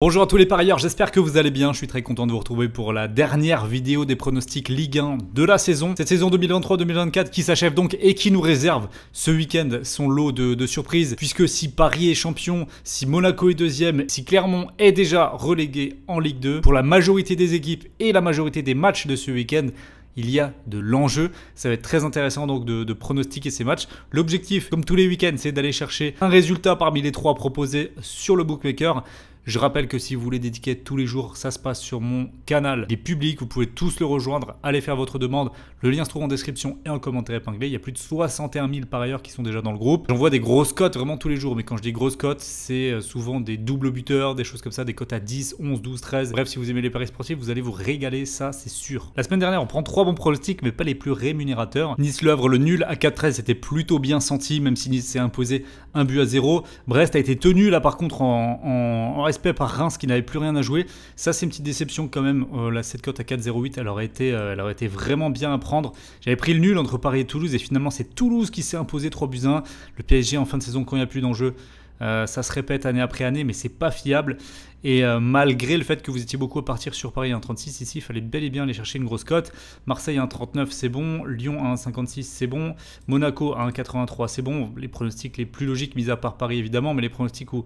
Bonjour à tous les parieurs, j'espère que vous allez bien. Je suis très content de vous retrouver pour la dernière vidéo des pronostics Ligue 1 de la saison. Cette saison 2023-2024 qui s'achève donc et qui nous réserve ce week-end son lot de, surprises. Puisque si Paris est champion, si Monaco est deuxième, si Clermont est déjà relégué en Ligue 2, pour la majorité des équipes et la majorité des matchs de ce week-end, il y a de l'enjeu. Ça va être très intéressant donc de, de pronostiquer ces matchs. L'objectif, comme tous les week-ends, c'est d'aller chercher un résultat parmi les trois proposés sur le bookmaker. Je rappelle que si vous voulez des tous les jours, ça se passe sur mon canal des publics. Vous pouvez tous le rejoindre, allez faire votre demande. Le lien se trouve en description et en commentaire épinglé. Il y a plus de 61 000 par ailleurs qui sont déjà dans le groupe. J'envoie des grosses cotes vraiment tous les jours, mais quand je dis grosses cotes, c'est euh, souvent des doubles buteurs, des choses comme ça, des cotes à 10, 11, 12, 13. Bref, si vous aimez les paris sportifs, vous allez vous régaler, ça c'est sûr. La semaine dernière, on prend trois bons pronostics, mais pas les plus rémunérateurs. Nice Le le nul à 4-13, c'était plutôt bien senti, même si Nice s'est imposé un but à zéro. Brest a été tenu là par contre en, en, en par Reims qui n'avait plus rien à jouer. Ça, c'est une petite déception quand même. Euh, la 7 cote à 4,08, elle, aurait été, euh, elle aurait été vraiment bien à prendre. J'avais pris le nul entre Paris et Toulouse et finalement, c'est Toulouse qui s'est imposé 3 buts 1. Le PSG en fin de saison, quand il n'y a plus d'enjeu, euh, ça se répète année après année, mais c'est pas fiable. Et euh, malgré le fait que vous étiez beaucoup à partir sur Paris 1,36, ici, il fallait bel et bien aller chercher une grosse cote. Marseille 1,39, c'est bon. Lyon 1,56, c'est bon. Monaco 1,83, c'est bon. Les pronostics les plus logiques, mis à part Paris évidemment, mais les pronostics où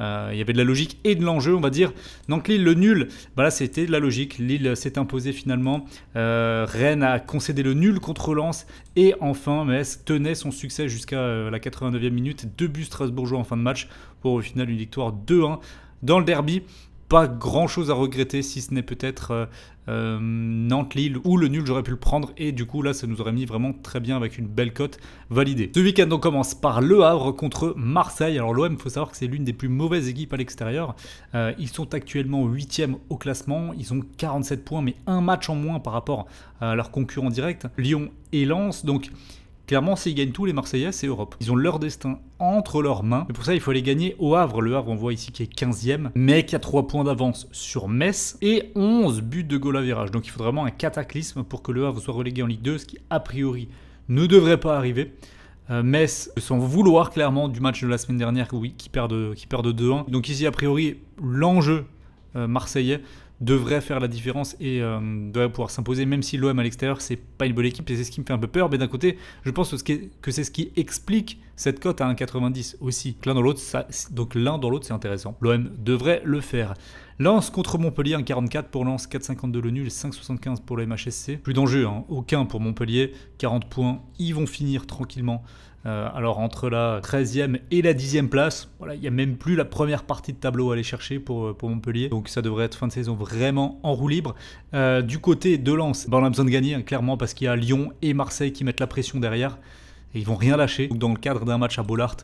euh, il y avait de la logique et de l'enjeu, on va dire. Donc Lille, le nul, bah là c'était de la logique. Lille s'est imposé finalement. Euh, Rennes a concédé le nul contre Lens. Et enfin, Metz tenait son succès jusqu'à la 89e minute. Deux buts strasbourgeois en fin de match pour au final une victoire 2-1 dans le derby, pas grand chose à regretter, si ce n'est peut-être euh, euh, Nantes-Lille ou le nul, j'aurais pu le prendre. Et du coup, là, ça nous aurait mis vraiment très bien avec une belle cote validée. Ce week-end, on commence par Le Havre contre Marseille. Alors, l'OM, il faut savoir que c'est l'une des plus mauvaises équipes à l'extérieur. Euh, ils sont actuellement 8e au classement. Ils ont 47 points, mais un match en moins par rapport à leur concurrents direct Lyon et Lens. Donc, Clairement, s'ils gagnent tous les Marseillais, c'est Europe. Ils ont leur destin entre leurs mains. Mais pour ça, il faut les gagner au Havre. Le Havre, on voit ici qui est 15e, mais qui a 3 points d'avance sur Metz et 11 buts de goal à virage. Donc il faut vraiment un cataclysme pour que le Havre soit relégué en Ligue 2, ce qui a priori ne devrait pas arriver. Euh, Metz, sans vouloir clairement du match de la semaine dernière, oui, qui perd de, 2-1. Donc ici, a priori, l'enjeu euh, marseillais, devrait faire la différence et doit euh, devrait pouvoir s'imposer, même si l'OM à l'extérieur, c'est pas une bonne équipe et c'est ce qui me fait un peu peur. Mais d'un côté, je pense que c'est ce qui explique cette cote à 1,90 aussi. L'un dans l'autre, donc l'un dans l'autre, c'est intéressant. L'OM devrait le faire. Lance contre Montpellier, 1,44 pour Lance 4,52 le nul, 5,75 pour le MHSC. Plus d'enjeu, hein. aucun pour Montpellier, 40 points, ils vont finir tranquillement euh, alors entre la 13e et la 10e place, voilà, il n'y a même plus la première partie de tableau à aller chercher euh, pour, Montpellier. Donc ça devrait être fin de saison vraiment en roue libre. Euh, du côté de Lens, ben on a besoin de gagner, hein, clairement, parce qu'il y a Lyon et Marseille qui mettent la pression derrière. Et ils vont rien lâcher. Donc dans le cadre d'un match à Bollard,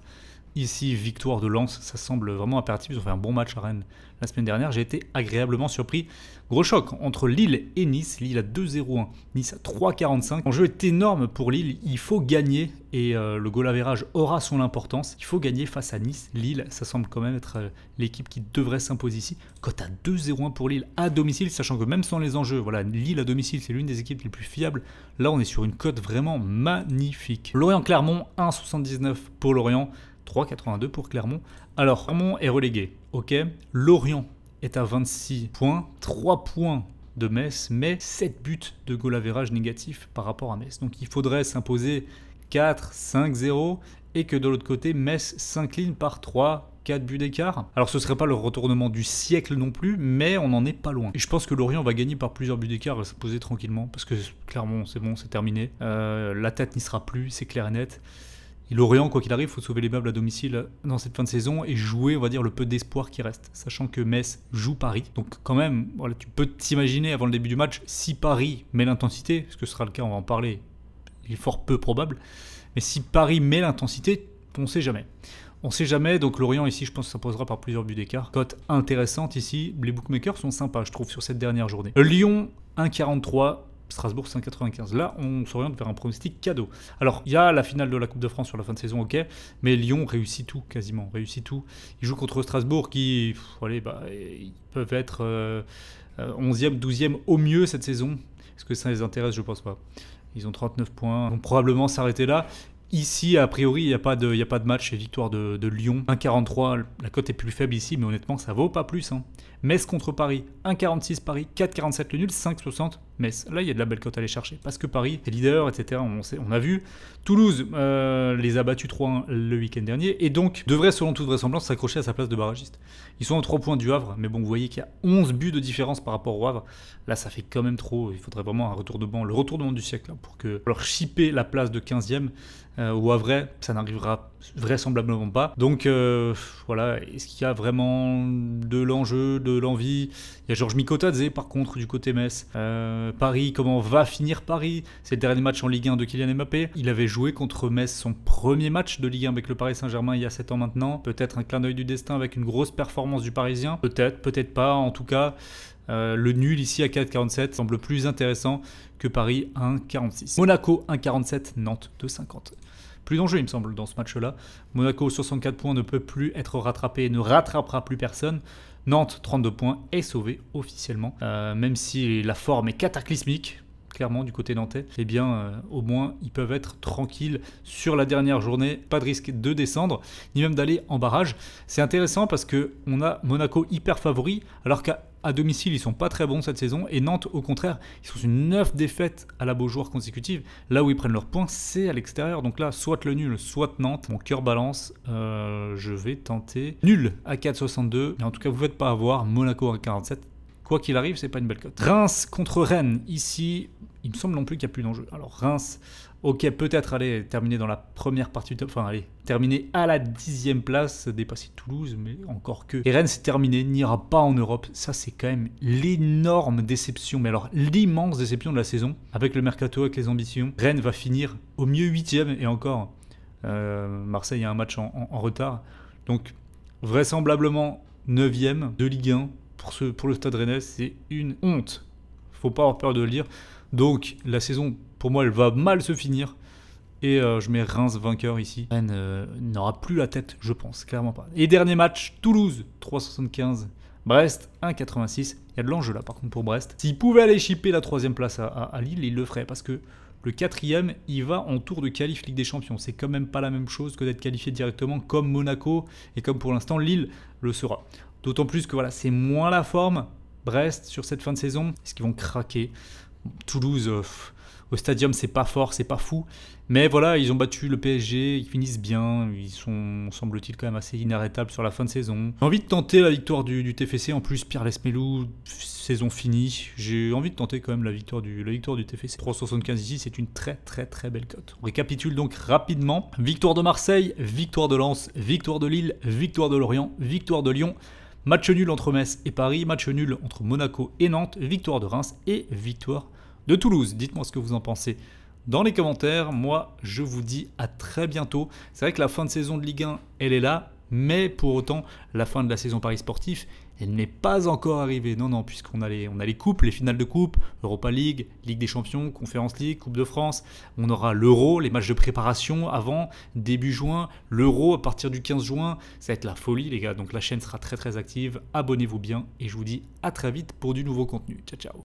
Ici, victoire de Lens, ça semble vraiment impératif. Ils ont fait un bon match à Rennes la semaine dernière. J'ai été agréablement surpris. Gros choc entre Lille et Nice. Lille à 2-0-1, Nice à 3-45. L'enjeu est énorme pour Lille. Il faut gagner et euh, le goal average aura son importance. Il faut gagner face à Nice. Lille, ça semble quand même être euh, l'équipe qui devrait s'imposer ici. Cote à 2-0-1 pour Lille à domicile, sachant que même sans les enjeux, voilà, Lille à domicile, c'est l'une des équipes les plus fiables. Là, on est sur une cote vraiment magnifique. Lorient-Clermont, 1 79 pour Lorient. 3,82 pour Clermont. Alors, Clermont est relégué, ok. Lorient est à 26 points, 3 points de Metz, mais 7 buts de goal average négatif par rapport à Metz. Donc il faudrait s'imposer 4-5-0 et que de l'autre côté, Metz s'incline par 3 4 buts d'écart. Alors ce serait pas le retournement du siècle non plus, mais on n'en est pas loin. Et je pense que Lorient va gagner par plusieurs buts d'écart, va se poser tranquillement, parce que Clermont, c'est bon, c'est terminé. Euh, la tête n'y sera plus, c'est clair et net. Lorient, quoi qu'il arrive, faut sauver les meubles à domicile dans cette fin de saison et jouer, on va dire, le peu d'espoir qui reste, sachant que Metz joue Paris. Donc quand même, voilà, tu peux t'imaginer avant le début du match si Paris met l'intensité, ce que sera le cas, on va en parler, il est fort peu probable. Mais si Paris met l'intensité, on ne sait jamais. On sait jamais, donc Lorient ici, je pense que ça posera par plusieurs buts d'écart. Cote intéressante ici, les bookmakers sont sympas, je trouve, sur cette dernière journée. Lyon, 1,43. Strasbourg 195. Là, on s'oriente vers un pronostic cadeau. Alors, il y a la finale de la Coupe de France sur la fin de saison, ok, mais Lyon réussit tout quasiment, réussit tout. Ils jouent contre Strasbourg qui, allez, bah, ils peuvent être 11e, euh, euh, 12e au mieux cette saison. Est-ce que ça les intéresse Je pense pas. Ils ont 39 points, ils vont probablement s'arrêter là. Ici, a priori, il n'y a, pas de, y a pas de match et victoire de, Lyon. 1,43, la cote est plus faible ici, mais honnêtement, ça vaut pas plus. Hein. Metz contre Paris, 1,46 Paris, 4,47 le nul, 5,60 Metz. Là, il y a de la belle cote à aller chercher. Parce que Paris est leader, etc. On, on a vu. Toulouse euh, les a battus 3-1 le week-end dernier. Et donc, devrait, selon toute vraisemblance, s'accrocher à sa place de barragiste. Ils sont en 3 points du Havre. Mais bon, vous voyez qu'il y a 11 buts de différence par rapport au Havre. Là, ça fait quand même trop. Il faudrait vraiment un retour de banc, le retour de banc du siècle, pour que leur chipper la place de 15e. Euh, au ou à ça n'arrivera vraisemblablement pas. Donc euh, voilà, est-ce qu'il y a vraiment de l'enjeu, de l'envie Il y a Georges Mikotadze, par contre du côté Metz. Euh, Paris, comment va finir Paris. C'est le dernier match en Ligue 1 de Kylian Mbappé. Il avait joué contre Metz son premier match de Ligue 1 avec le Paris Saint-Germain il y a 7 ans maintenant. Peut-être un clin d'œil du destin avec une grosse performance du Parisien. Peut-être, peut-être pas. En tout cas, euh, le nul ici à 4,47 semble plus intéressant que Paris 1,46. Monaco 1,47, Nantes 2,50. Plus dangereux il me semble, dans ce match-là. Monaco, 64 points, ne peut plus être rattrapé ne rattrapera plus personne. Nantes, 32 points, est sauvé officiellement. Euh, même si la forme est cataclysmique, clairement du côté nantais, eh bien euh, au moins ils peuvent être tranquilles sur la dernière journée, pas de risque de descendre, ni même d'aller en barrage. C'est intéressant parce que on a Monaco hyper favori, alors qu'à à domicile, ils sont pas très bons cette saison. Et Nantes, au contraire, ils sont une 9 défaites à la Beaujoire consécutive. Là où ils prennent leurs points, c'est à l'extérieur. Donc là, soit le nul, soit Nantes. Mon cœur balance. Euh, je vais tenter nul à 4,62. Mais en tout cas, vous ne faites pas avoir Monaco à 47. Quoi qu'il arrive, c'est pas une belle cote. Reims contre Rennes. Ici, il me semble non plus qu'il n'y a plus d'enjeu. Alors Reims ok, peut-être aller terminer dans la première partie du top, enfin allez, terminer à la dixième place, dépasser Toulouse, mais encore que. Et Rennes, c'est terminé, n'ira pas en Europe. Ça, c'est quand même l'énorme déception, mais alors l'immense déception de la saison, avec le mercato, avec les ambitions. Rennes va finir au mieux huitième, et encore, euh, Marseille a un match en, retard. Donc, vraisemblablement 9 de Ligue 1 pour, ce, pour le Stade Rennes c'est une honte. Faut pas avoir peur de le dire. Donc la saison pour moi, elle va mal se finir. Et euh, je mets Reims vainqueur ici. Rennes n'aura plus la tête, je pense, clairement pas. Et dernier match, Toulouse, 3,75. Brest, 1,86. Il y a de l'enjeu là, par contre, pour Brest. S'il pouvait aller chipper la troisième place à, Lille, il le ferait. Parce que le quatrième, il va en tour de qualif Ligue des Champions. C'est quand même pas la même chose que d'être qualifié directement, comme Monaco et comme pour l'instant Lille le sera. D'autant plus que voilà, c'est moins la forme. Brest sur cette fin de saison, est-ce qu'ils vont craquer Toulouse, euh, au stadium, c'est pas fort, c'est pas fou. Mais voilà, ils ont battu le PSG, ils finissent bien, ils sont, semble-t-il, quand même assez inarrêtables sur la fin de saison. J'ai envie de tenter la victoire du, TFC, en plus, Pierre Lesmelou, saison finie. J'ai envie de tenter quand même la victoire du, la victoire du TFC. 3,75 ici, c'est une très très très belle cote. On récapitule donc rapidement. Victoire de Marseille, victoire de Lens, victoire de Lille, victoire de Lorient, victoire de Lyon. Match nul entre Metz et Paris, match nul entre Monaco et Nantes, victoire de Reims et victoire de Toulouse. Dites-moi ce que vous en pensez dans les commentaires. Moi, je vous dis à très bientôt. C'est vrai que la fin de saison de Ligue 1, elle est là, mais pour autant, la fin de la saison Paris sportif, elle n'est pas encore arrivée. Non, non, puisqu'on a, les, on a les coupes, les finales de coupe, Europa League, Ligue des Champions, Conférence League, Coupe de France. On aura l'Euro, les matchs de préparation avant, début juin, l'Euro à partir du 15 juin. Ça va être la folie, les gars. Donc la chaîne sera très, très active. Abonnez-vous bien et je vous dis à très vite pour du nouveau contenu. Ciao, ciao.